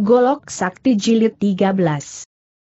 Golok Sakti Jilid 13.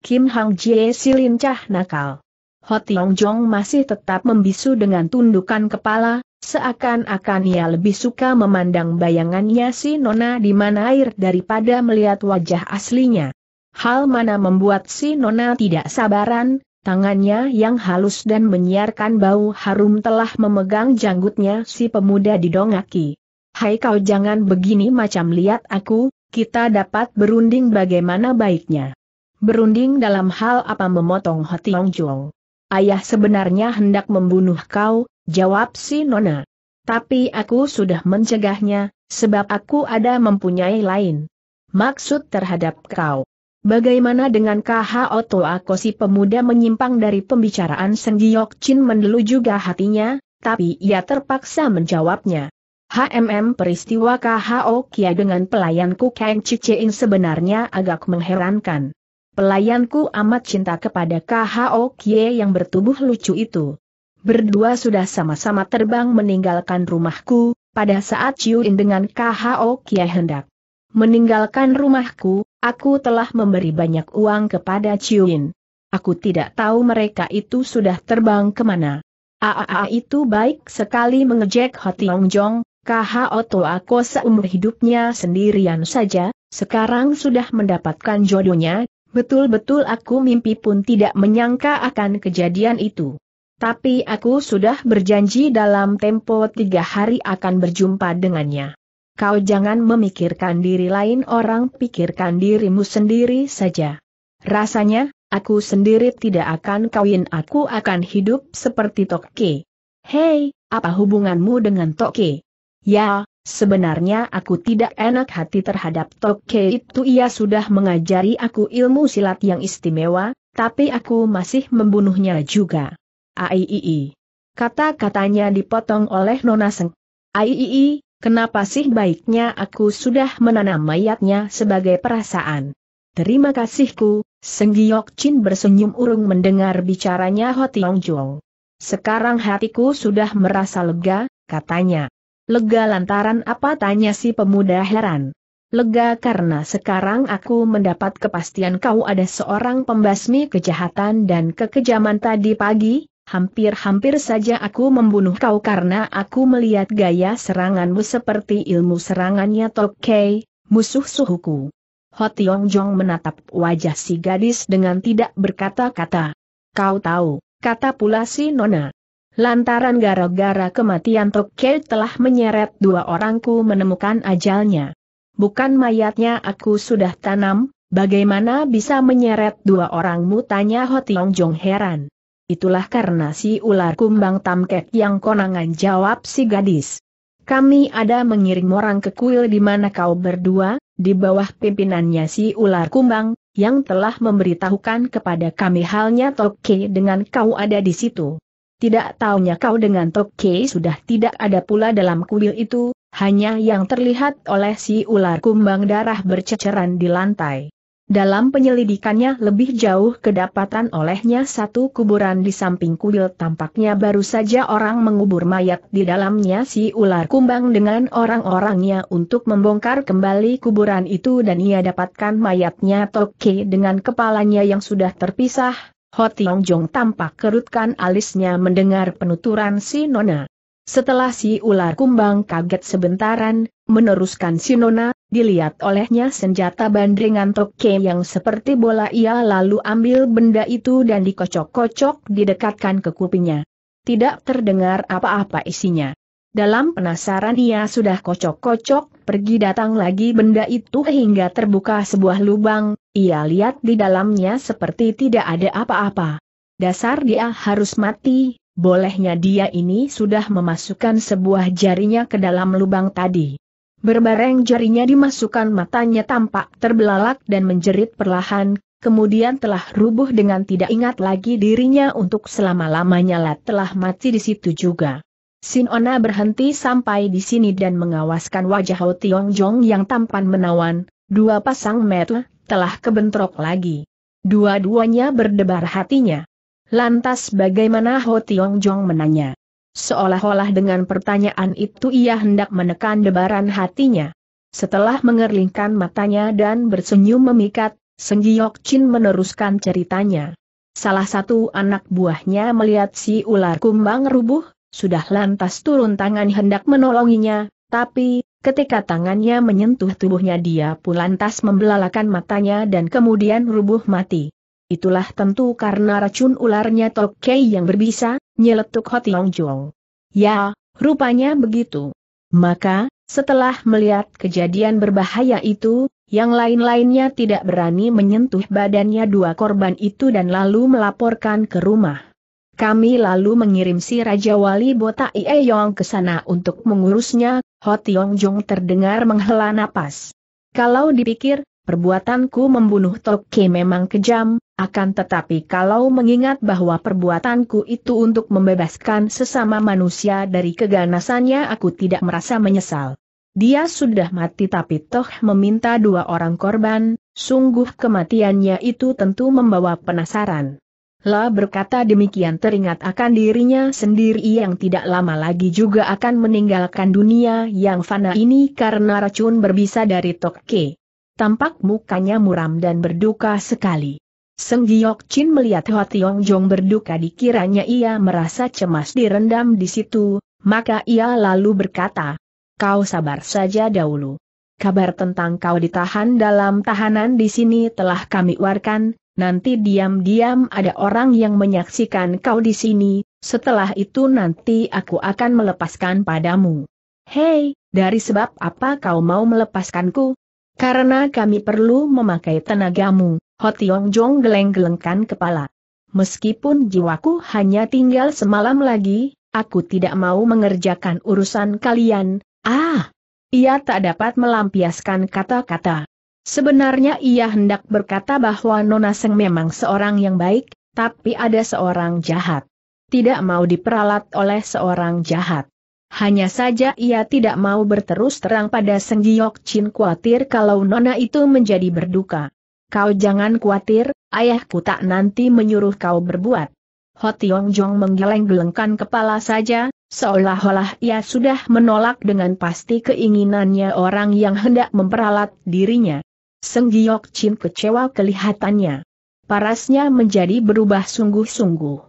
Kim Hang Jie silincah nakal. Hot Tiong Jong masih tetap membisu dengan tundukan kepala, seakan-akan ia lebih suka memandang bayangannya si Nona di mana air daripada melihat wajah aslinya. Hal mana membuat si Nona tidak sabaran, tangannya yang halus dan menyiarkan bau harum telah memegang janggutnya si pemuda didongaki. Hai kau jangan begini macam lihat aku, kita dapat berunding bagaimana baiknya. Berunding dalam hal apa memotong hati Hotiong Jong. Ayah sebenarnya hendak membunuh kau, jawab si Nona. Tapi aku sudah mencegahnya, sebab aku ada mempunyai lain. Maksud terhadap kau. Bagaimana dengan KHO Toako si pemuda menyimpang dari pembicaraan Senggiok Chin mendelu juga hatinya, tapi ia terpaksa menjawabnya. HMM peristiwa KHO Kia dengan pelayanku Kang Cicin sebenarnya agak mengherankan. Pelayanku amat cinta kepada KHO kia yang bertubuh lucu itu. Berdua sudah sama-sama terbang meninggalkan rumahku, pada saat Ciuin dengan KHO kia hendak meninggalkan rumahku, aku telah memberi banyak uang kepada Ciuin. Aku tidak tahu mereka itu sudah terbang kemana. AAA itu baik sekali mengejek Hotiong Longjong. Jong, Kah, Oto aku seumur hidupnya sendirian saja, sekarang sudah mendapatkan jodohnya, betul-betul aku mimpi pun tidak menyangka akan kejadian itu. Tapi aku sudah berjanji dalam tempo tiga hari akan berjumpa dengannya. Kau jangan memikirkan diri lain orang, pikirkan dirimu sendiri saja. Rasanya, aku sendiri tidak akan kawin, aku akan hidup seperti Toke. Hei, apa hubunganmu dengan Toke? Ya, sebenarnya aku tidak enak hati terhadap Toke itu ia sudah mengajari aku ilmu silat yang istimewa, tapi aku masih membunuhnya juga. Aiii. Kata-katanya dipotong oleh Nona Seng. Aiii, kenapa sih baiknya aku sudah menanam mayatnya sebagai perasaan? Terima kasihku, Senggiyok Chin bersenyum urung mendengar bicaranya Ho Tiong Jong. Sekarang hatiku sudah merasa lega, katanya. Lega lantaran apa tanya si pemuda heran. Lega karena sekarang aku mendapat kepastian kau ada seorang pembasmi kejahatan dan kekejaman tadi pagi, hampir-hampir saja aku membunuh kau karena aku melihat gaya seranganmu seperti ilmu serangannya Tokkei, musuh suhuku. Hotiong Jong menatap wajah si gadis dengan tidak berkata-kata. Kau tahu, kata pula si Nona. Lantaran gara-gara kematian Tokke telah menyeret dua orangku menemukan ajalnya. Bukan mayatnya aku sudah tanam, bagaimana bisa menyeret dua orangmu tanya Hotiong Jong heran. Itulah karena si ular kumbang Tamket yang konangan jawab si gadis. Kami ada mengirim orang ke kuil di mana kau berdua, di bawah pimpinannya si ular kumbang, yang telah memberitahukan kepada kami halnya Tokke dengan kau ada di situ. Tidak taunya kau dengan Tokke sudah tidak ada pula dalam kuil itu, hanya yang terlihat oleh si ular kumbang darah berceceran di lantai. Dalam penyelidikannya lebih jauh kedapatan olehnya satu kuburan di samping kuil tampaknya baru saja orang mengubur mayat di dalamnya si ular kumbang dengan orang-orangnya untuk membongkar kembali kuburan itu dan ia dapatkan mayatnya Tokke dengan kepalanya yang sudah terpisah, Ho Tiong Jong tampak kerutkan alisnya mendengar penuturan si Nona. Setelah si ular kumbang kaget sebentaran, meneruskan si Nona, dilihat olehnya senjata bandringan toke yang seperti bola ia lalu ambil benda itu dan dikocok-kocok didekatkan ke kupingnya. Tidak terdengar apa-apa isinya. Dalam penasaran ia sudah kocok-kocok, pergi datang lagi benda itu hingga terbuka sebuah lubang, ia lihat di dalamnya seperti tidak ada apa-apa. Dasar dia harus mati, bolehnya dia ini sudah memasukkan sebuah jarinya ke dalam lubang tadi. Berbareng jarinya dimasukkan matanya tampak terbelalak dan menjerit perlahan, kemudian telah rubuh dengan tidak ingat lagi dirinya untuk selama-lamanya lah telah mati di situ juga. Sinona berhenti sampai di sini dan mengawaskan wajah Ho Tiong Jong yang tampan menawan, dua pasang mata telah kebentrok lagi. Dua-duanya berdebar hatinya. Lantas bagaimana Ho Tiong Jong menanya? Seolah-olah dengan pertanyaan itu ia hendak menekan debaran hatinya. Setelah mengerlingkan matanya dan bersenyum memikat, Seng Giok Chin meneruskan ceritanya. Salah satu anak buahnya melihat si ular kumbang rubuh, sudah lantas turun tangan hendak menolonginya, tapi, Ketika tangannya menyentuh tubuhnya dia pun lantas membelalakan matanya dan kemudian rubuh mati. Itulah tentu karena racun ularnya Tokkei yang berbisa, nyeletuk Ho Tiong Jong. Ya, rupanya begitu. Maka, setelah melihat kejadian berbahaya itu, yang lain-lainnya tidak berani menyentuh badannya dua korban itu dan lalu melaporkan ke rumah. Kami lalu mengirim si Raja Wali Bota Ieyong ke sana untuk mengurusnya, Hot Tiong Jong terdengar menghela napas. Kalau dipikir, perbuatanku membunuh Tokke memang kejam, akan tetapi kalau mengingat bahwa perbuatanku itu untuk membebaskan sesama manusia dari keganasannya aku tidak merasa menyesal. Dia sudah mati tapi toh meminta dua orang korban, sungguh kematiannya itu tentu membawa penasaran. La berkata demikian teringat akan dirinya sendiri yang tidak lama lagi juga akan meninggalkan dunia yang fana ini karena racun berbisa dari Tokke. Tampak mukanya muram dan berduka sekali. Seng Giok Chin melihat Hwa Tiong Jong berduka dikiranya ia merasa cemas direndam di situ, maka ia lalu berkata, Kau sabar saja dahulu. Kabar tentang kau ditahan dalam tahanan di sini telah kami warkan, nanti diam-diam ada orang yang menyaksikan kau di sini, setelah itu nanti aku akan melepaskan padamu. Hei, dari sebab apa kau mau melepaskanku? Karena kami perlu memakai tenagamu, Hotiong Jong geleng-gelengkan kepala. Meskipun jiwaku hanya tinggal semalam lagi, aku tidak mau mengerjakan urusan kalian, ah! Ia tak dapat melampiaskan kata-kata. Sebenarnya ia hendak berkata bahwa Nona Seng memang seorang yang baik, tapi ada seorang jahat. Tidak mau diperalat oleh seorang jahat. Hanya saja ia tidak mau berterus terang pada Seng Giok Chin khawatir kalau Nona itu menjadi berduka. Kau jangan khawatir, ayahku tak nanti menyuruh kau berbuat. Ho Tiong Jong menggeleng-gelengkan kepala saja, seolah-olah ia sudah menolak dengan pasti keinginannya orang yang hendak memperalat dirinya. Seng Giok Chin kecewa kelihatannya. Parasnya menjadi berubah sungguh-sungguh.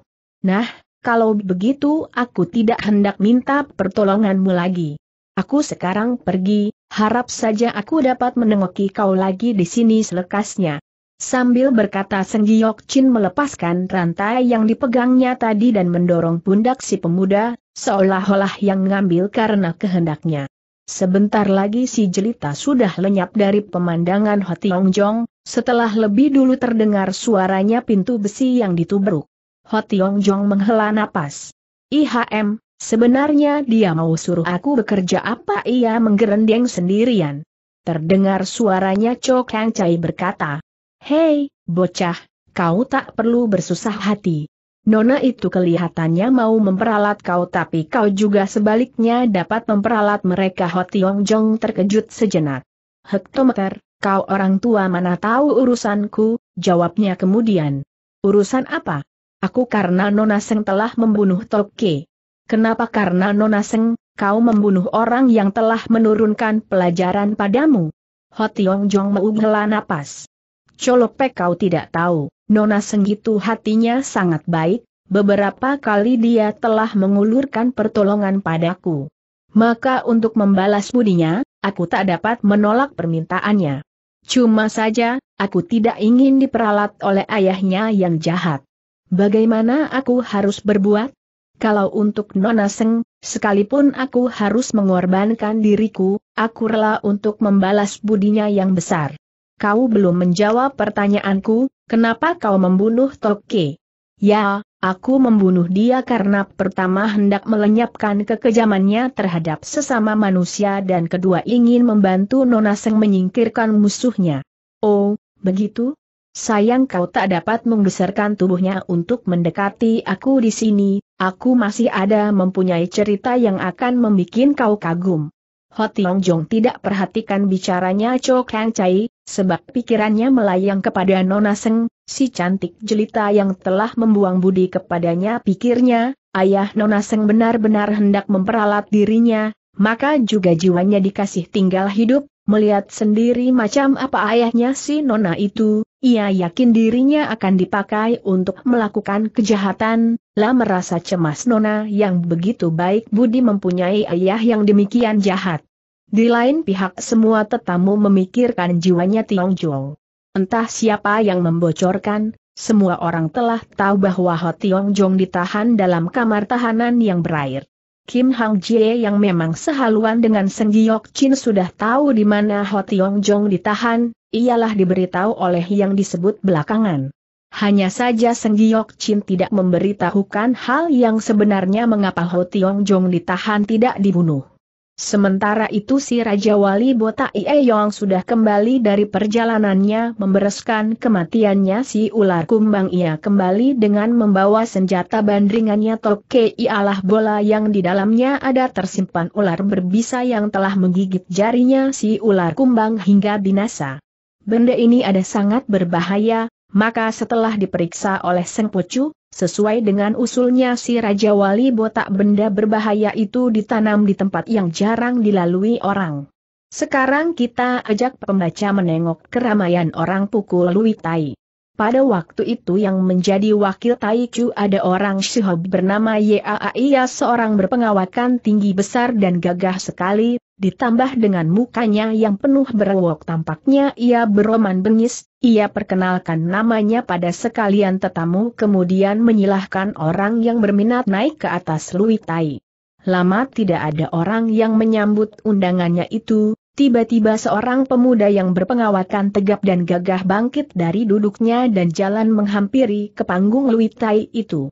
Nah, kalau begitu aku tidak hendak minta pertolonganmu lagi. Aku sekarang pergi, harap saja aku dapat menengoki kau lagi di sini selekasnya. Sambil berkata Seng Giok Chin melepaskan rantai yang dipegangnya tadi dan mendorong pundak si pemuda, seolah-olah yang mengambil karena kehendaknya. Sebentar lagi si jelita sudah lenyap dari pemandangan Hotiong Jong, setelah lebih dulu terdengar suaranya pintu besi yang ditubruk. Hotiong Jong menghela napas. IHM, sebenarnya dia mau suruh aku bekerja apa ia menggerendeng sendirian. Terdengar suaranya Cho Kang Chai berkata, Hei, bocah, kau tak perlu bersusah hati. Nona itu kelihatannya mau memperalat kau tapi kau juga sebaliknya dapat memperalat mereka Ho Tiong Jong terkejut sejenak. Hektometer, kau orang tua mana tahu urusanku, jawabnya kemudian. Urusan apa? Aku karena Nona Seng telah membunuh Toke. Kenapa karena Nona Seng, kau membunuh orang yang telah menurunkan pelajaran padamu? Ho Tiong Jong menghela napas. Colopek kau tidak tahu. Nona Senggitu hatinya sangat baik, beberapa kali dia telah mengulurkan pertolongan padaku. Maka untuk membalas budinya, aku tak dapat menolak permintaannya. Cuma saja, aku tidak ingin diperalat oleh ayahnya yang jahat. Bagaimana aku harus berbuat? Kalau untuk Nona Seng, sekalipun aku harus mengorbankan diriku, aku rela untuk membalas budinya yang besar kau belum menjawab pertanyaanku, kenapa kau membunuh Toke? Ya, aku membunuh dia karena pertama hendak melenyapkan kekejamannya terhadap sesama manusia dan kedua ingin membantu Nona Seng menyingkirkan musuhnya. Oh, begitu? Sayang kau tak dapat menggeserkan tubuhnya untuk mendekati aku di sini, aku masih ada mempunyai cerita yang akan membuat kau kagum. Ho Tiong Jong tidak perhatikan bicaranya Cho Kang Chai, sebab pikirannya melayang kepada Nona Seng, si cantik jelita yang telah membuang budi kepadanya pikirnya, ayah Nona Seng benar-benar hendak memperalat dirinya, maka juga jiwanya dikasih tinggal hidup, Melihat sendiri macam apa ayahnya si Nona itu, ia yakin dirinya akan dipakai untuk melakukan kejahatan, lah merasa cemas Nona yang begitu baik budi mempunyai ayah yang demikian jahat. Di lain pihak semua tetamu memikirkan jiwanya Tiong Jong. Entah siapa yang membocorkan, semua orang telah tahu bahwa Ho Tiong Jong ditahan dalam kamar tahanan yang berair. Kim Hang Jie yang memang sehaluan dengan Seng Giok Chin sudah tahu di mana Ho Tiong Jong ditahan, ialah diberitahu oleh yang disebut belakangan. Hanya saja Seng Giok Chin tidak memberitahukan hal yang sebenarnya mengapa Ho Tiong Jong ditahan tidak dibunuh. Sementara itu si Raja Wali Botak Ie Yong sudah kembali dari perjalanannya membereskan kematiannya si ular kumbang ia kembali dengan membawa senjata bandringannya Toke ialah bola yang di dalamnya ada tersimpan ular berbisa yang telah menggigit jarinya si ular kumbang hingga binasa. Benda ini ada sangat berbahaya, maka setelah diperiksa oleh Seng Pucu, Sesuai dengan usulnya si Raja Wali botak benda berbahaya itu ditanam di tempat yang jarang dilalui orang. Sekarang kita ajak pembaca menengok keramaian orang pukul Lui Tai. Pada waktu itu yang menjadi wakil Taichu ada orang Shihob bernama Yaa Ia seorang berpengawakan tinggi besar dan gagah sekali, ditambah dengan mukanya yang penuh berewok, tampaknya ia beroman bengis, ia perkenalkan namanya pada sekalian tetamu kemudian menyilahkan orang yang berminat naik ke atas luitai. Lama tidak ada orang yang menyambut undangannya itu, Tiba-tiba seorang pemuda yang berpengawakan tegap dan gagah bangkit dari duduknya dan jalan menghampiri ke panggung Lui itu.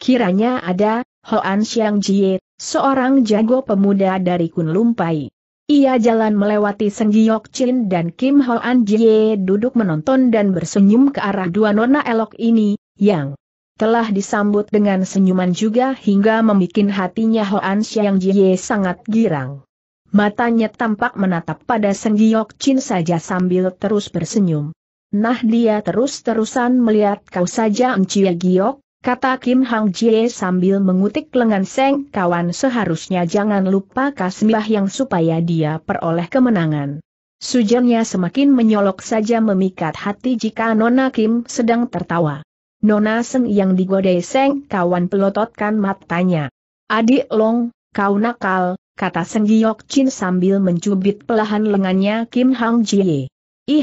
Kiranya ada, Hoan Xiang Jie, seorang jago pemuda dari Kunlumpai. Ia jalan melewati Seng Giok Chin dan Kim Hoan Jie duduk menonton dan bersenyum ke arah dua nona elok ini, yang telah disambut dengan senyuman juga hingga membuat hatinya Hoan Xiang Jie sangat girang. Matanya tampak menatap pada Seng Giok Chin saja sambil terus bersenyum. Nah dia terus-terusan melihat kau saja Encik Giok, Kata Kim Hang Jie sambil mengutik lengan Seng kawan seharusnya jangan lupa kasmih yang supaya dia peroleh kemenangan. Sujarnya semakin menyolok saja memikat hati jika Nona Kim sedang tertawa. Nona Seng yang digodai Seng kawan pelototkan matanya. Adik Long, kau nakal, kata Seng Giok Chin sambil mencubit pelahan lengannya Kim Hang Jie. Ih,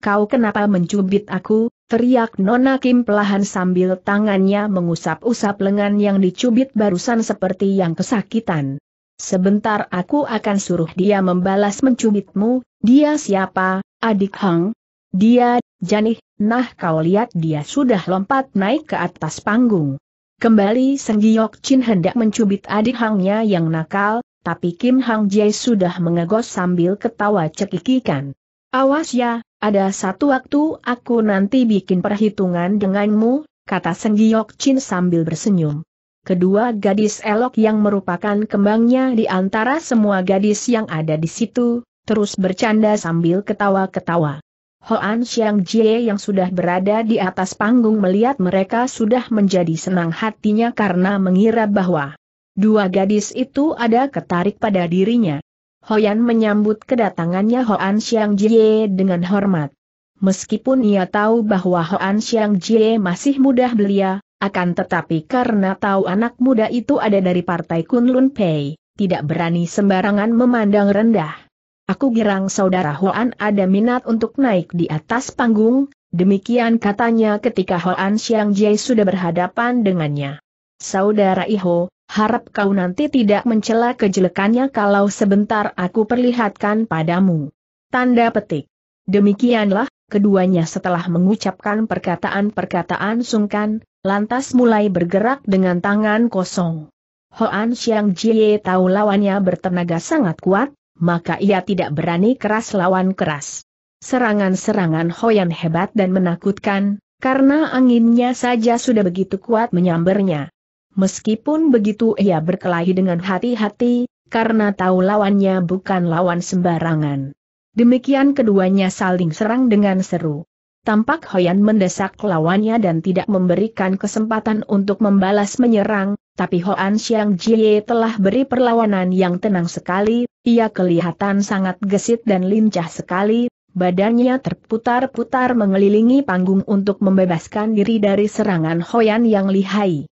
kau kenapa mencubit aku, Teriak Nona Kim pelahan sambil tangannya mengusap-usap lengan yang dicubit barusan seperti yang kesakitan. Sebentar aku akan suruh dia membalas mencubitmu, dia siapa, adik Hang? Dia, Janih, nah kau lihat dia sudah lompat naik ke atas panggung. Kembali Seng Giok Chin hendak mencubit adik Hangnya yang nakal, tapi Kim Hang Jae sudah mengegos sambil ketawa cekikikan. Awas ya, ada satu waktu aku nanti bikin perhitungan denganmu, kata Senggiok Chin sambil bersenyum. Kedua gadis elok yang merupakan kembangnya di antara semua gadis yang ada di situ, terus bercanda sambil ketawa-ketawa. Hoan Xiang Jie yang sudah berada di atas panggung melihat mereka sudah menjadi senang hatinya karena mengira bahwa dua gadis itu ada ketarik pada dirinya. Hoyan menyambut kedatangannya Hoan Xiang Jie dengan hormat. Meskipun ia tahu bahwa Hoan Xiang Jie masih mudah belia, akan tetapi karena tahu anak muda itu ada dari partai Kunlun Pei, tidak berani sembarangan memandang rendah. Aku girang saudara Hoan ada minat untuk naik di atas panggung, demikian katanya ketika Hoan Xiang Jie sudah berhadapan dengannya. Saudara Iho, Harap kau nanti tidak mencela kejelekannya kalau sebentar aku perlihatkan padamu. Tanda petik. Demikianlah, keduanya setelah mengucapkan perkataan-perkataan sungkan, lantas mulai bergerak dengan tangan kosong. Hoan Xiang Jie tahu lawannya bertenaga sangat kuat, maka ia tidak berani keras lawan keras. Serangan-serangan Hoan hebat dan menakutkan, karena anginnya saja sudah begitu kuat menyambarnya. Meskipun begitu ia berkelahi dengan hati-hati, karena tahu lawannya bukan lawan sembarangan. Demikian keduanya saling serang dengan seru. Tampak Hoyan mendesak lawannya dan tidak memberikan kesempatan untuk membalas menyerang, tapi Hoan Xiang Jie telah beri perlawanan yang tenang sekali, ia kelihatan sangat gesit dan lincah sekali, badannya terputar-putar mengelilingi panggung untuk membebaskan diri dari serangan Hoyan yang lihai.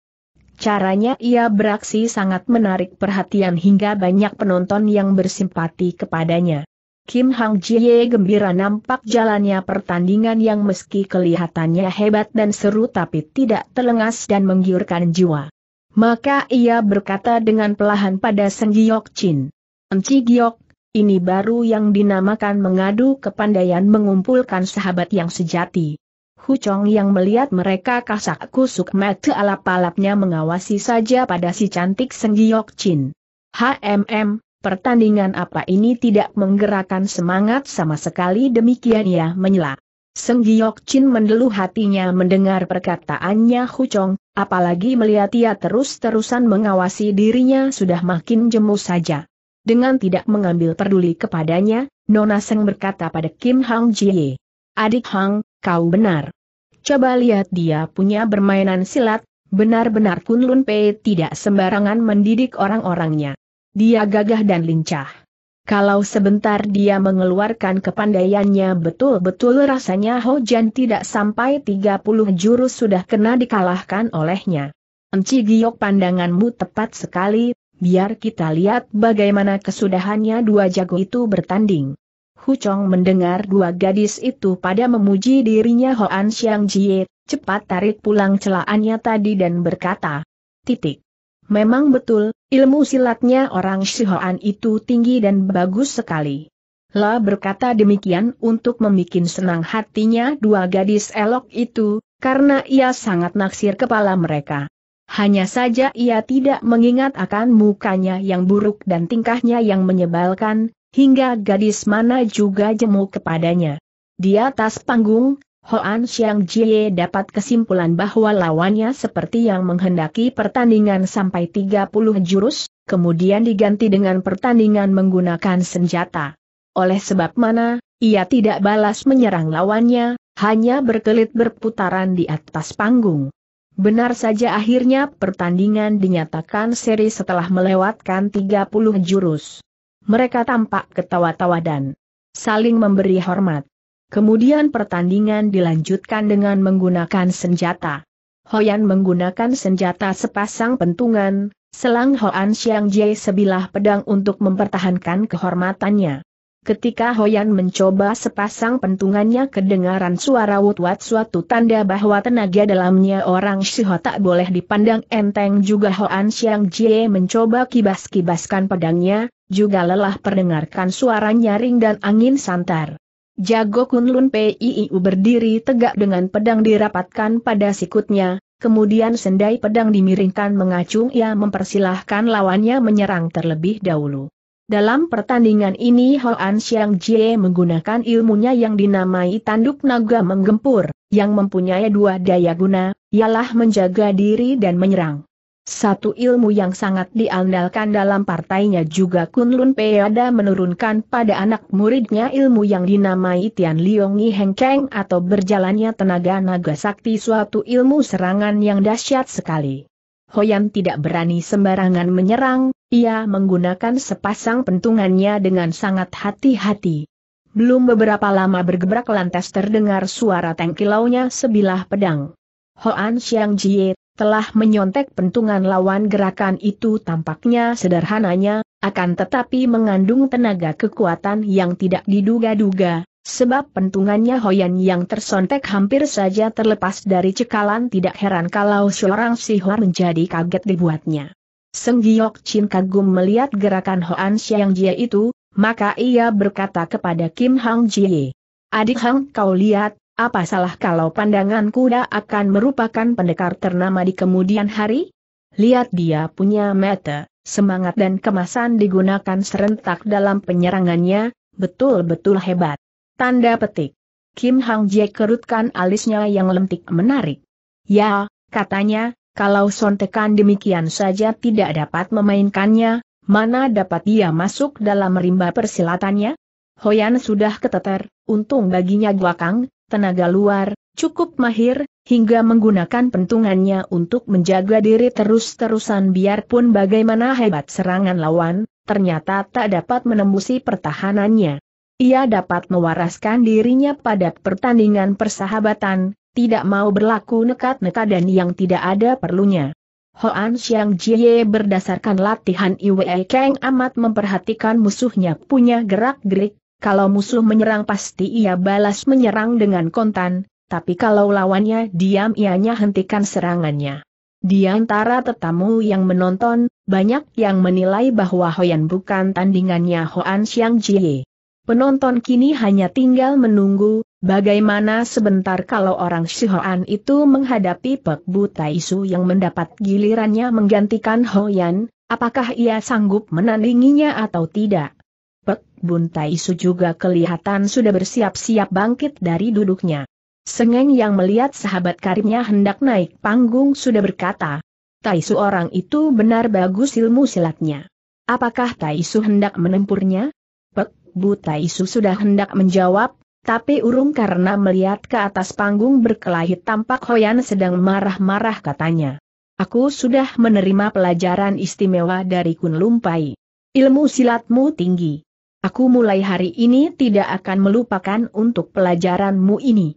Caranya ia beraksi sangat menarik perhatian hingga banyak penonton yang bersimpati kepadanya. Kim Hang Jie gembira nampak jalannya pertandingan yang meski kelihatannya hebat dan seru tapi tidak telengas dan menggiurkan jiwa. Maka ia berkata dengan pelahan pada Seng Giok Chin. Enci Giok, ini baru yang dinamakan mengadu kepandaian mengumpulkan sahabat yang sejati. Huchong yang melihat mereka kasak kusuk mata alap-alapnya mengawasi saja pada si cantik Senggiok Chin. HMM, pertandingan apa ini tidak menggerakkan semangat sama sekali demikian ia menyela. Senggiok Chin mendeluh hatinya mendengar perkataannya Huchong, apalagi melihat ia terus-terusan mengawasi dirinya sudah makin jemu saja. Dengan tidak mengambil peduli kepadanya, Nona Seng berkata pada Kim Hang Jie. Adik Hang, kau benar. Coba lihat dia punya bermainan silat, benar-benar Kunlun Pei tidak sembarangan mendidik orang-orangnya. Dia gagah dan lincah. Kalau sebentar dia mengeluarkan kepandaiannya betul-betul rasanya Jan tidak sampai 30 jurus sudah kena dikalahkan olehnya. Enci Giok pandanganmu tepat sekali, biar kita lihat bagaimana kesudahannya dua jago itu bertanding. Hucong mendengar dua gadis itu pada memuji dirinya Hoan Xiang Jie, cepat tarik pulang celaannya tadi dan berkata. Titik. Memang betul, ilmu silatnya orang Hoan itu tinggi dan bagus sekali. La berkata demikian untuk membuat senang hatinya dua gadis elok itu, karena ia sangat naksir kepala mereka. Hanya saja ia tidak mengingat akan mukanya yang buruk dan tingkahnya yang menyebalkan, hingga gadis mana juga jemu kepadanya. Di atas panggung, Hoan Xiang Jie dapat kesimpulan bahwa lawannya seperti yang menghendaki pertandingan sampai 30 jurus, kemudian diganti dengan pertandingan menggunakan senjata. Oleh sebab mana, ia tidak balas menyerang lawannya, hanya berkelit berputaran di atas panggung. Benar saja akhirnya pertandingan dinyatakan seri setelah melewatkan 30 jurus mereka tampak ketawa-tawa dan saling memberi hormat. Kemudian pertandingan dilanjutkan dengan menggunakan senjata. Hoyan menggunakan senjata sepasang pentungan, selang Hoan Xiang Jie sebilah pedang untuk mempertahankan kehormatannya. Ketika Hoyan mencoba sepasang pentungannya kedengaran suara wut-wat suatu tanda bahwa tenaga dalamnya orang Shiho tak boleh dipandang enteng juga Hoan Xiang Jie mencoba kibas-kibaskan pedangnya, juga lelah perdengarkan suara nyaring dan angin santar. Jago Kunlun Piiu berdiri tegak dengan pedang dirapatkan pada sikutnya, kemudian sendai pedang dimiringkan mengacung ia mempersilahkan lawannya menyerang terlebih dahulu. Dalam pertandingan ini Hoan Xiang Jie menggunakan ilmunya yang dinamai tanduk naga menggempur, yang mempunyai dua daya guna, ialah menjaga diri dan menyerang. Satu ilmu yang sangat diandalkan dalam partainya juga Kunlun Peada menurunkan pada anak muridnya ilmu yang dinamai Tian Liongi Hengkeng atau berjalannya tenaga naga sakti suatu ilmu serangan yang dahsyat sekali. Hoyan tidak berani sembarangan menyerang, ia menggunakan sepasang pentungannya dengan sangat hati-hati. Belum beberapa lama bergebrak lantas terdengar suara tengkilaunya sebilah pedang. Hoan Xiang Jie telah menyontek pentungan lawan gerakan itu tampaknya sederhananya, akan tetapi mengandung tenaga kekuatan yang tidak diduga-duga, Sebab pentungannya Hoyan yang tersontek hampir saja terlepas dari cekalan tidak heran kalau seorang sihor menjadi kaget dibuatnya. Seng Giok Chin kagum melihat gerakan Hoan Xiang Jie itu, maka ia berkata kepada Kim Hang Jie. Adik Hang kau lihat, apa salah kalau pandangan kuda akan merupakan pendekar ternama di kemudian hari? Lihat dia punya mata, semangat dan kemasan digunakan serentak dalam penyerangannya, betul-betul hebat. Tanda petik. Kim Hang Jae kerutkan alisnya yang lentik menarik. Ya, katanya, kalau sontekan demikian saja tidak dapat memainkannya, mana dapat dia masuk dalam rimba persilatannya? Hoyan sudah keteter, untung baginya Guakang, tenaga luar, cukup mahir, hingga menggunakan pentungannya untuk menjaga diri terus-terusan biarpun bagaimana hebat serangan lawan, ternyata tak dapat menembusi pertahanannya. Ia dapat mewaraskan dirinya pada pertandingan persahabatan, tidak mau berlaku nekat-nekat dan yang tidak ada perlunya. Hoan Xiang Jie berdasarkan latihan Iwe Kang amat memperhatikan musuhnya punya gerak-gerik, kalau musuh menyerang pasti ia balas menyerang dengan kontan, tapi kalau lawannya diam ianya hentikan serangannya. Di antara tetamu yang menonton, banyak yang menilai bahwa Hoan bukan tandingannya Hoan Xiang Jie. Penonton kini hanya tinggal menunggu, bagaimana sebentar kalau orang Shihoan itu menghadapi Pek Butai Su yang mendapat gilirannya menggantikan Hoyan, apakah ia sanggup menandinginya atau tidak. Pek Buntai Su juga kelihatan sudah bersiap-siap bangkit dari duduknya. Sengeng yang melihat sahabat karibnya hendak naik panggung sudah berkata, Taisu orang itu benar bagus ilmu silatnya. Apakah Taisu hendak menempurnya? Buta Isu sudah hendak menjawab, tapi urung karena melihat ke atas panggung berkelahi tampak Hoyan sedang marah-marah katanya. Aku sudah menerima pelajaran istimewa dari Kun Lumpai. Ilmu silatmu tinggi. Aku mulai hari ini tidak akan melupakan untuk pelajaranmu ini.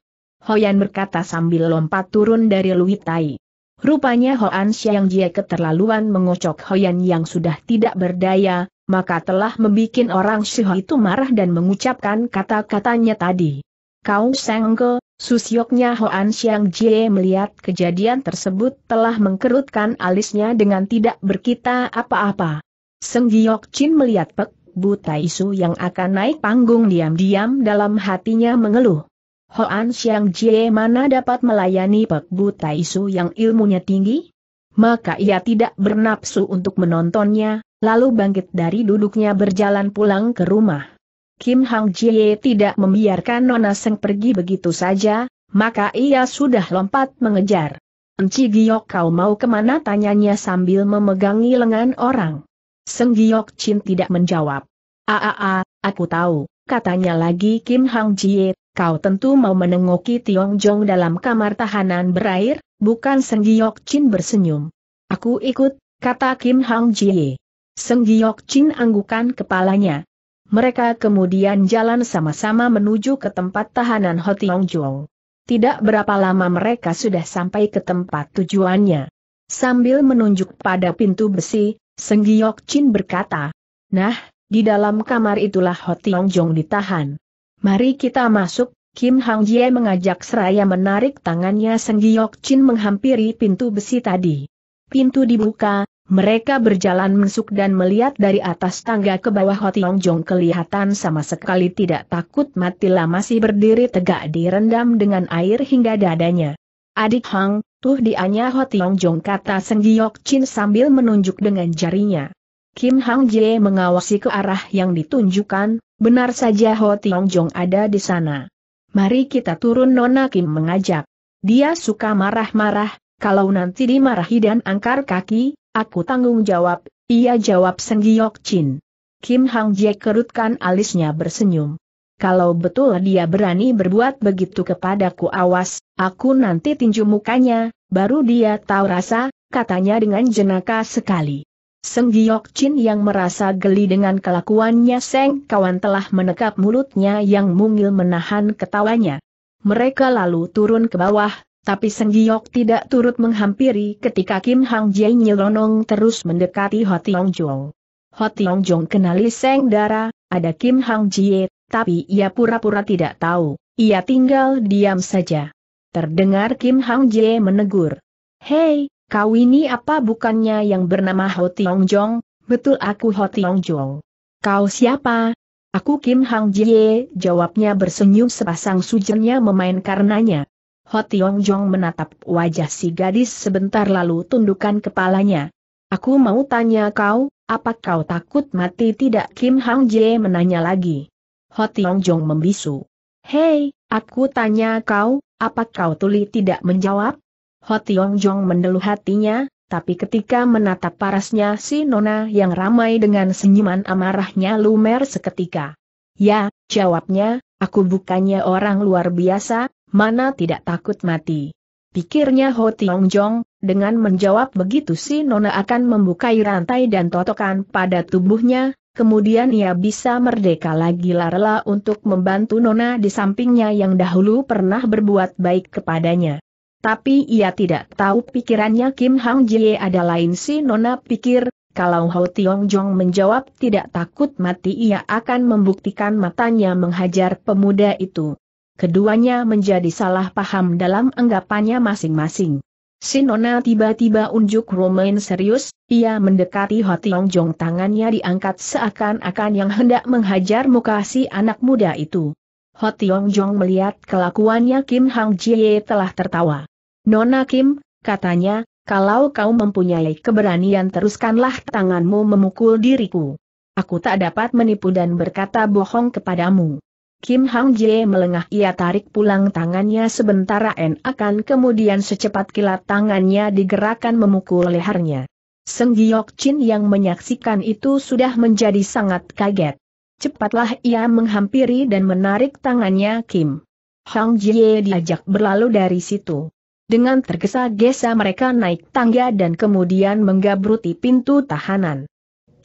Hoyan berkata sambil lompat turun dari Luitai. Rupanya Hoan Xiang Jie keterlaluan mengocok Hoyan yang sudah tidak berdaya, maka telah membuat orang Shiho itu marah dan mengucapkan kata-katanya tadi. Kau Sengke, susyoknya Hoan Xiang Jie melihat kejadian tersebut telah mengkerutkan alisnya dengan tidak berkita apa-apa. Seng Giok Chin melihat Pek Bu Tai Su yang akan naik panggung diam-diam dalam hatinya mengeluh. Hoan Xiang Jie mana dapat melayani Pek Bu Tai Su yang ilmunya tinggi? Maka ia tidak bernapsu untuk menontonnya, lalu bangkit dari duduknya berjalan pulang ke rumah. Kim Hang Jie tidak membiarkan Nona Seng pergi begitu saja, maka ia sudah lompat mengejar. Enci Giok kau mau kemana tanyanya sambil memegangi lengan orang. Seng Giok Chin tidak menjawab. Aa, aku tahu, katanya lagi Kim Hang Jie, kau tentu mau menengoki Tiong Jong dalam kamar tahanan berair, bukan Seng Giok Chin bersenyum. Aku ikut, kata Kim Hang Jie. Seng Giok Chin anggukan kepalanya. Mereka kemudian jalan sama-sama menuju ke tempat tahanan Tiong Jong. Tidak berapa lama mereka sudah sampai ke tempat tujuannya. Sambil menunjuk pada pintu besi, Seng Giok Chin berkata, Nah, di dalam kamar itulah Tiong Jong ditahan. Mari kita masuk, Kim Hang Jie mengajak seraya menarik tangannya Seng Giok Chin menghampiri pintu besi tadi. Pintu dibuka, mereka berjalan mensuk dan melihat dari atas tangga ke bawah Hotiong Jong kelihatan sama sekali tidak takut mati masih berdiri tegak direndam dengan air hingga dadanya. Adik Hang, tuh dianya Hotiong Jong kata Seng Giok Chin sambil menunjuk dengan jarinya. Kim Hang Jie mengawasi ke arah yang ditunjukkan, benar saja Hotiong Jong ada di sana. Mari kita turun Nona Kim mengajak. Dia suka marah-marah, kalau nanti dimarahi dan angkar kaki, Aku tanggung jawab, ia jawab Senggiok Chin. Kim Hang Jae kerutkan alisnya bersenyum. Kalau betul dia berani berbuat begitu kepadaku awas, aku nanti tinju mukanya, baru dia tahu rasa, katanya dengan jenaka sekali. Senggiok Chin yang merasa geli dengan kelakuannya Seng kawan telah menekap mulutnya yang mungil menahan ketawanya. Mereka lalu turun ke bawah, tapi Senggiyok tidak turut menghampiri ketika Kim Hang Jae nyelonong terus mendekati Ho Tiong Jong. Ho Tiong Jong kenali Seng Dara, ada Kim Hang Jie, tapi ia pura-pura tidak tahu, ia tinggal diam saja. Terdengar Kim Hang Jie menegur. Hei, kau ini apa bukannya yang bernama Ho Tiong Jong? Betul aku Ho Tiong Jong. Kau siapa? Aku Kim Hang Jie, jawabnya bersenyum sepasang sujennya memain karenanya. Ho Tiong Jong menatap wajah si gadis sebentar lalu tundukkan kepalanya. Aku mau tanya kau, apa kau takut mati tidak Kim Hang Jie menanya lagi. Ho Tiong Jong membisu. Hei, aku tanya kau, apa kau tuli tidak menjawab? Ho Tiong Jong mendeluh hatinya, tapi ketika menatap parasnya si Nona yang ramai dengan senyuman amarahnya lumer seketika. Ya, jawabnya, aku bukannya orang luar biasa, mana tidak takut mati. Pikirnya Ho Tiong Jong, dengan menjawab begitu si Nona akan membuka rantai dan totokan pada tubuhnya, kemudian ia bisa merdeka lagi larela untuk membantu Nona di sampingnya yang dahulu pernah berbuat baik kepadanya. Tapi ia tidak tahu pikirannya Kim Hang Jie ada lain si Nona pikir, kalau Ho Tiong Jong menjawab tidak takut mati ia akan membuktikan matanya menghajar pemuda itu keduanya menjadi salah paham dalam anggapannya masing-masing. Sinona tiba-tiba unjuk Romain serius, ia mendekati Hotiong Jong tangannya diangkat seakan-akan yang hendak menghajar muka si anak muda itu. Hotiong Jong melihat kelakuannya Kim Hang Jie telah tertawa. Nona Kim, katanya, kalau kau mempunyai keberanian teruskanlah tanganmu memukul diriku. Aku tak dapat menipu dan berkata bohong kepadamu. Kim Hang Jie melengah ia tarik pulang tangannya sebentar akan kemudian secepat kilat tangannya digerakkan memukul lehernya. Seng Giok Chin yang menyaksikan itu sudah menjadi sangat kaget. Cepatlah ia menghampiri dan menarik tangannya Kim. Hang Jie diajak berlalu dari situ. Dengan tergesa-gesa mereka naik tangga dan kemudian menggabruti pintu tahanan.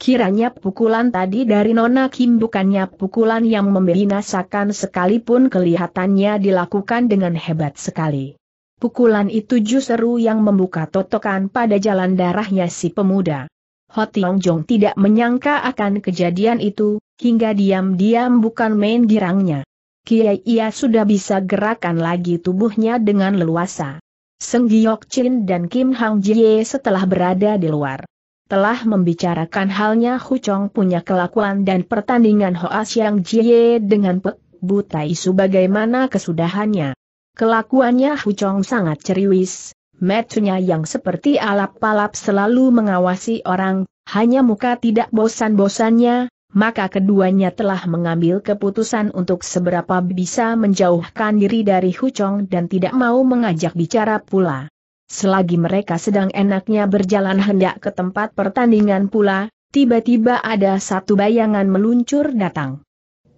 Kiranya pukulan tadi dari Nona Kim bukannya pukulan yang membinasakan sekalipun kelihatannya dilakukan dengan hebat sekali. Pukulan itu justru yang membuka totokan pada jalan darahnya si pemuda. Hotiong Jong tidak menyangka akan kejadian itu, hingga diam-diam bukan main girangnya. Kiai ia sudah bisa gerakan lagi tubuhnya dengan leluasa. Seng Giok Chin dan Kim Hang Jie setelah berada di luar telah membicarakan halnya Huchong punya kelakuan dan pertandingan Hoas yang Jie dengan Pek Butai sebagaimana kesudahannya. Kelakuannya Huchong sangat ceriwis, metunya yang seperti alap-alap selalu mengawasi orang, hanya muka tidak bosan-bosannya, maka keduanya telah mengambil keputusan untuk seberapa bisa menjauhkan diri dari Huchong dan tidak mau mengajak bicara pula. Selagi mereka sedang enaknya berjalan hendak ke tempat pertandingan pula, tiba-tiba ada satu bayangan meluncur datang.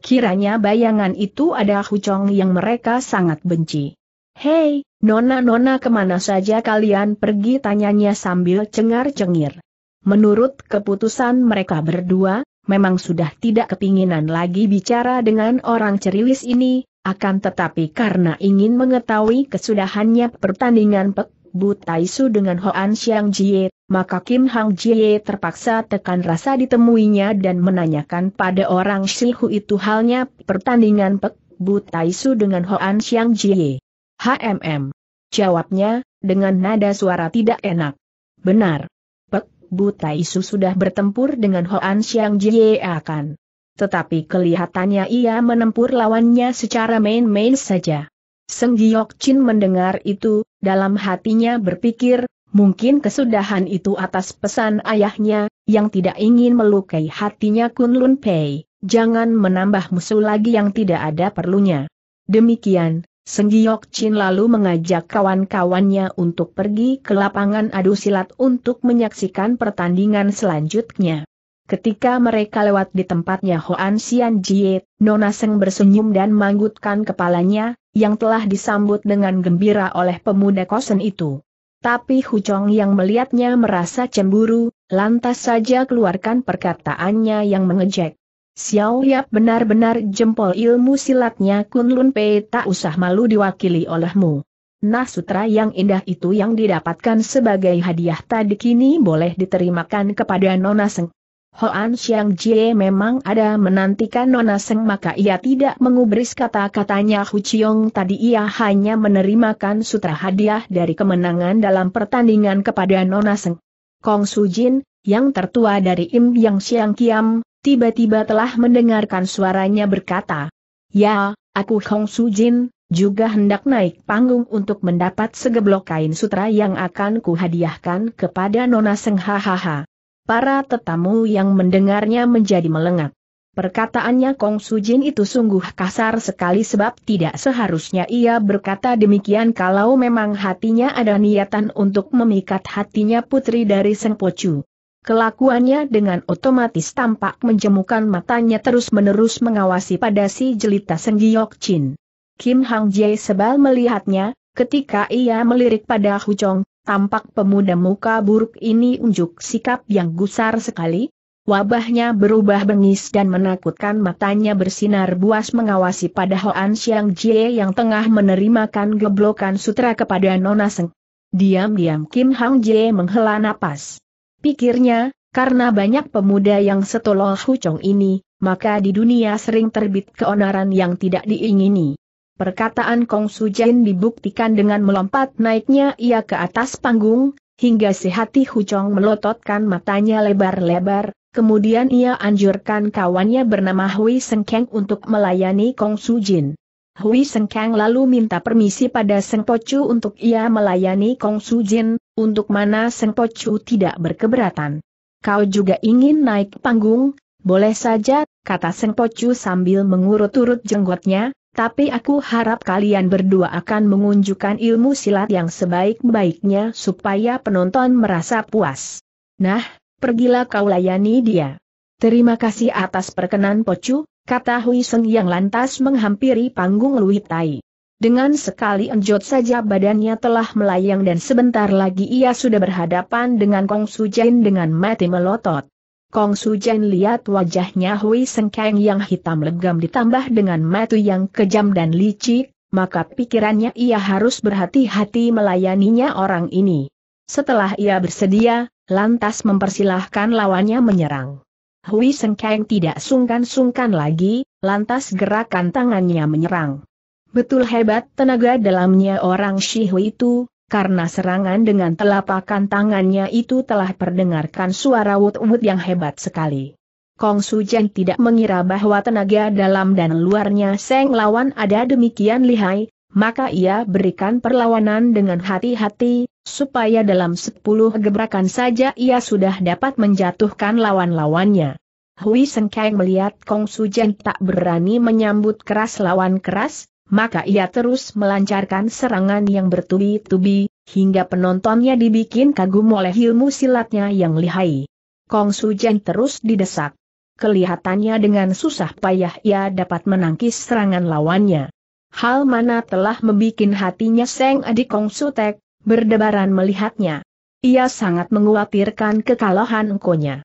Kiranya bayangan itu ada Hucong yang mereka sangat benci. Hei, nona-nona kemana saja kalian pergi tanyanya sambil cengar-cengir. Menurut keputusan mereka berdua, memang sudah tidak kepinginan lagi bicara dengan orang cerilis ini, akan tetapi karena ingin mengetahui kesudahannya pertandingan pek Bu Taisu dengan Hoan Xiang Jie, maka Kim Hang Jie terpaksa tekan rasa ditemuinya dan menanyakan pada orang Silhu itu halnya pertandingan Pek Bu Taisu dengan Hoan Xiang Jie. HMM. Jawabnya, dengan nada suara tidak enak. Benar. Pek Bu Taisu sudah bertempur dengan Hoan Xiang Jie akan. Tetapi kelihatannya ia menempur lawannya secara main-main saja. Seng Giok Chin mendengar itu, dalam hatinya berpikir, mungkin kesudahan itu atas pesan ayahnya, yang tidak ingin melukai hatinya Kunlun Pei, jangan menambah musuh lagi yang tidak ada perlunya. Demikian, Senggiyok Chin lalu mengajak kawan-kawannya untuk pergi ke lapangan adu silat untuk menyaksikan pertandingan selanjutnya. Ketika mereka lewat di tempatnya Hoan Xian Jie, Nona Seng bersenyum dan manggutkan kepalanya, yang telah disambut dengan gembira oleh pemuda kosen itu. Tapi Hu Chong yang melihatnya merasa cemburu, lantas saja keluarkan perkataannya yang mengejek. Xiao Yap benar-benar jempol ilmu silatnya Kun Lun Pei tak usah malu diwakili olehmu. Nah sutra yang indah itu yang didapatkan sebagai hadiah tadi kini boleh diterimakan kepada Nona Seng. Hoan Xiang Jie memang ada menantikan Nona Seng maka ia tidak mengubris kata-katanya Hu Chiong tadi ia hanya menerimakan sutra hadiah dari kemenangan dalam pertandingan kepada Nona Seng. Kong Su Jin, yang tertua dari Im Yang Xiang Kiam, tiba-tiba telah mendengarkan suaranya berkata, Ya, aku Kong Su Jin, juga hendak naik panggung untuk mendapat segeblok kain sutra yang akan kuhadiahkan kepada Nona Seng hahaha para tetamu yang mendengarnya menjadi melengak. Perkataannya Kong Su Jin itu sungguh kasar sekali sebab tidak seharusnya ia berkata demikian kalau memang hatinya ada niatan untuk memikat hatinya putri dari Sengpocu. Kelakuannya dengan otomatis tampak menjemukan matanya terus-menerus mengawasi pada si jelita Senggiyok Chin. Kim Hang Jae sebal melihatnya, ketika ia melirik pada Huchong, Tampak pemuda muka buruk ini unjuk sikap yang gusar sekali. Wabahnya berubah bengis dan menakutkan matanya bersinar buas mengawasi pada Hoan Xiang Jie yang tengah menerimakan geblokan sutra kepada Nona Seng. Diam-diam Kim Hang Jie menghela napas. Pikirnya, karena banyak pemuda yang setolol Chong ini, maka di dunia sering terbit keonaran yang tidak diingini. Perkataan Kong Sujin dibuktikan dengan melompat naiknya ia ke atas panggung, hingga si hati Chong melototkan matanya lebar-lebar, kemudian ia anjurkan kawannya bernama Hui Sengkeng untuk melayani Kong Sujin. Hui Sengkeng lalu minta permisi pada Seng Chu untuk ia melayani Kong Sujin, untuk mana Seng Chu tidak berkeberatan. Kau juga ingin naik panggung, boleh saja, kata Seng Chu sambil mengurut-urut jenggotnya, tapi aku harap kalian berdua akan mengunjukkan ilmu silat yang sebaik-baiknya supaya penonton merasa puas. Nah, pergilah kau layani dia. Terima kasih atas perkenan Pocu, kata Hui Seng yang lantas menghampiri panggung Lui Tai. Dengan sekali enjot saja badannya telah melayang dan sebentar lagi ia sudah berhadapan dengan Kong Sujain dengan mati melotot. Kong Jen lihat wajahnya Hui Sengkeng yang hitam legam ditambah dengan mata yang kejam dan licik, maka pikirannya ia harus berhati-hati melayaninya orang ini. Setelah ia bersedia, lantas mempersilahkan lawannya menyerang. Hui Sengkeng tidak sungkan-sungkan lagi, lantas gerakan tangannya menyerang. Betul hebat tenaga dalamnya orang Shi Hui itu, karena serangan dengan telapakan tangannya itu telah perdengarkan suara wut-wut yang hebat sekali. Kong Sujan tidak mengira bahwa tenaga dalam dan luarnya Seng Lawan ada demikian lihai, maka ia berikan perlawanan dengan hati-hati, supaya dalam sepuluh gebrakan saja ia sudah dapat menjatuhkan lawan-lawannya. Hui Sengkeng melihat Kong Sujan tak berani menyambut keras lawan keras, maka ia terus melancarkan serangan yang bertubi-tubi, hingga penontonnya dibikin kagum oleh ilmu silatnya yang lihai. Kong Sujen terus didesak. Kelihatannya dengan susah payah ia dapat menangkis serangan lawannya. Hal mana telah membuat hatinya Seng Adik Kong Sutek, berdebaran melihatnya. Ia sangat menguatirkan kekalahan engkonya.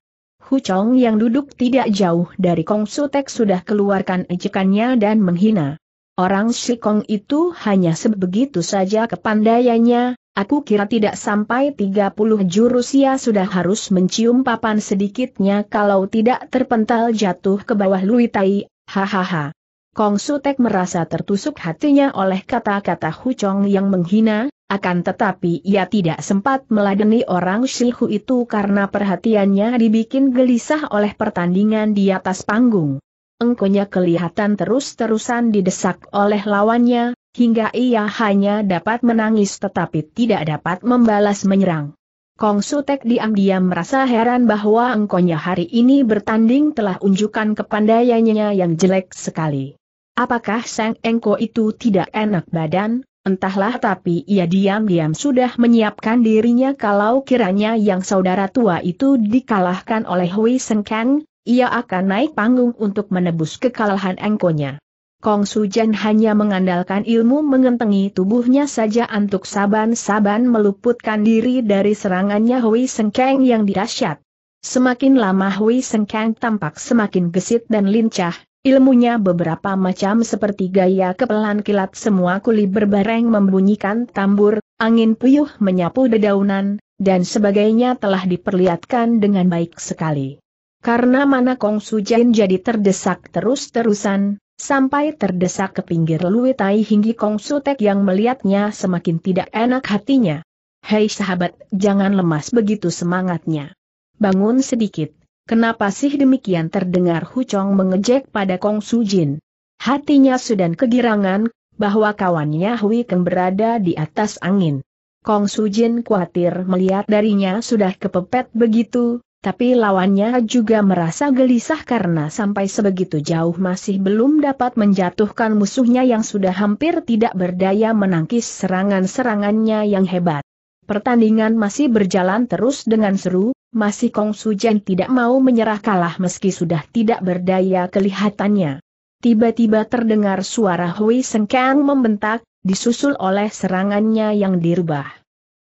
Chong yang duduk tidak jauh dari Kong Sutek sudah keluarkan ejekannya dan menghina. Orang Sikong itu hanya sebegitu saja kepandaiannya, aku kira tidak sampai 30 jurus ia sudah harus mencium papan sedikitnya kalau tidak terpental jatuh ke bawah Luitai. hahaha. Kong Sutek merasa tertusuk hatinya oleh kata-kata Chong yang menghina, akan tetapi ia tidak sempat meladeni orang Shilhu itu karena perhatiannya dibikin gelisah oleh pertandingan di atas panggung engkonya kelihatan terus-terusan didesak oleh lawannya, hingga ia hanya dapat menangis tetapi tidak dapat membalas menyerang. Kong Sutek diam-diam merasa heran bahwa engkonya hari ini bertanding telah unjukkan kepandaiannya yang jelek sekali. Apakah sang engko itu tidak enak badan? Entahlah tapi ia diam-diam sudah menyiapkan dirinya kalau kiranya yang saudara tua itu dikalahkan oleh Hui Kang ia akan naik panggung untuk menebus kekalahan engkonya. Kong Sujan hanya mengandalkan ilmu mengentengi tubuhnya saja untuk saban-saban meluputkan diri dari serangannya Hui Sengkeng yang dirasyat. Semakin lama Hui Sengkeng tampak semakin gesit dan lincah, Ilmunya beberapa macam seperti gaya kepelan kilat semua kuli berbareng membunyikan tambur, angin puyuh menyapu dedaunan, dan sebagainya telah diperlihatkan dengan baik sekali. Karena mana Kong Sujin jadi terdesak terus-terusan, sampai terdesak ke pinggir Lui Tai hingga Kong Sutek yang melihatnya semakin tidak enak hatinya. Hei sahabat, jangan lemas begitu semangatnya. Bangun sedikit, kenapa sih demikian terdengar Hucong mengejek pada Kong Sujin? Hatinya sudah kegirangan, bahwa kawannya Hui Keng berada di atas angin. Kong Sujin khawatir melihat darinya sudah kepepet begitu, tapi lawannya juga merasa gelisah karena sampai sebegitu jauh masih belum dapat menjatuhkan musuhnya yang sudah hampir tidak berdaya menangkis serangan-serangannya yang hebat. Pertandingan masih berjalan terus dengan seru, masih Kong Sujen tidak mau menyerah kalah meski sudah tidak berdaya kelihatannya. Tiba-tiba terdengar suara Hui Sengkang membentak, disusul oleh serangannya yang dirubah.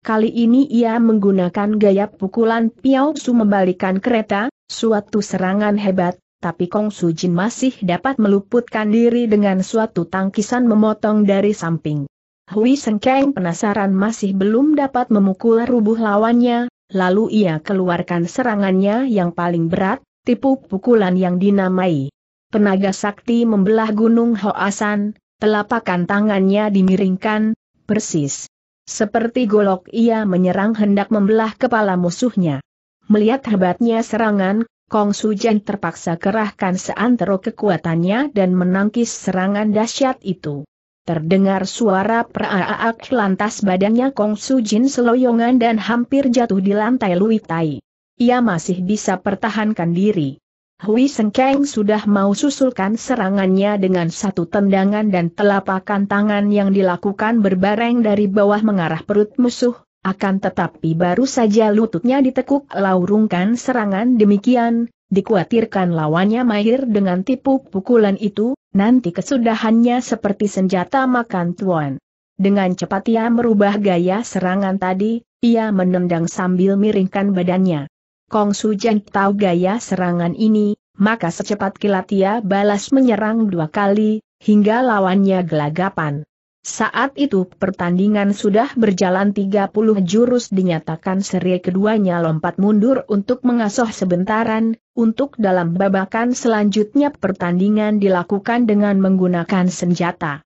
Kali ini ia menggunakan gaya pukulan Piao Su membalikan kereta, suatu serangan hebat, tapi Kong Su Jin masih dapat meluputkan diri dengan suatu tangkisan memotong dari samping. Hui Seng penasaran masih belum dapat memukul rubuh lawannya, lalu ia keluarkan serangannya yang paling berat, tipu pukulan yang dinamai. Penaga sakti membelah gunung Hoasan, telapakan tangannya dimiringkan, persis seperti golok ia menyerang hendak membelah kepala musuhnya. Melihat hebatnya serangan, Kong Su Sujan terpaksa kerahkan seantero kekuatannya dan menangkis serangan dahsyat itu. Terdengar suara peraaak lantas badannya Kong Su Jin seloyongan dan hampir jatuh di lantai Lui Tai. Ia masih bisa pertahankan diri. Hui Sengkeng sudah mau susulkan serangannya dengan satu tendangan dan telapakan tangan yang dilakukan berbareng dari bawah mengarah perut musuh, akan tetapi baru saja lututnya ditekuk laurungkan serangan demikian, dikhawatirkan lawannya mahir dengan tipu pukulan itu, nanti kesudahannya seperti senjata makan tuan. Dengan cepat ia merubah gaya serangan tadi, ia menendang sambil miringkan badannya. Kong Su Jeng tahu gaya serangan ini, maka secepat kilat ia balas menyerang dua kali, hingga lawannya gelagapan. Saat itu pertandingan sudah berjalan 30 jurus dinyatakan seri keduanya lompat mundur untuk mengasuh sebentaran, untuk dalam babakan selanjutnya pertandingan dilakukan dengan menggunakan senjata.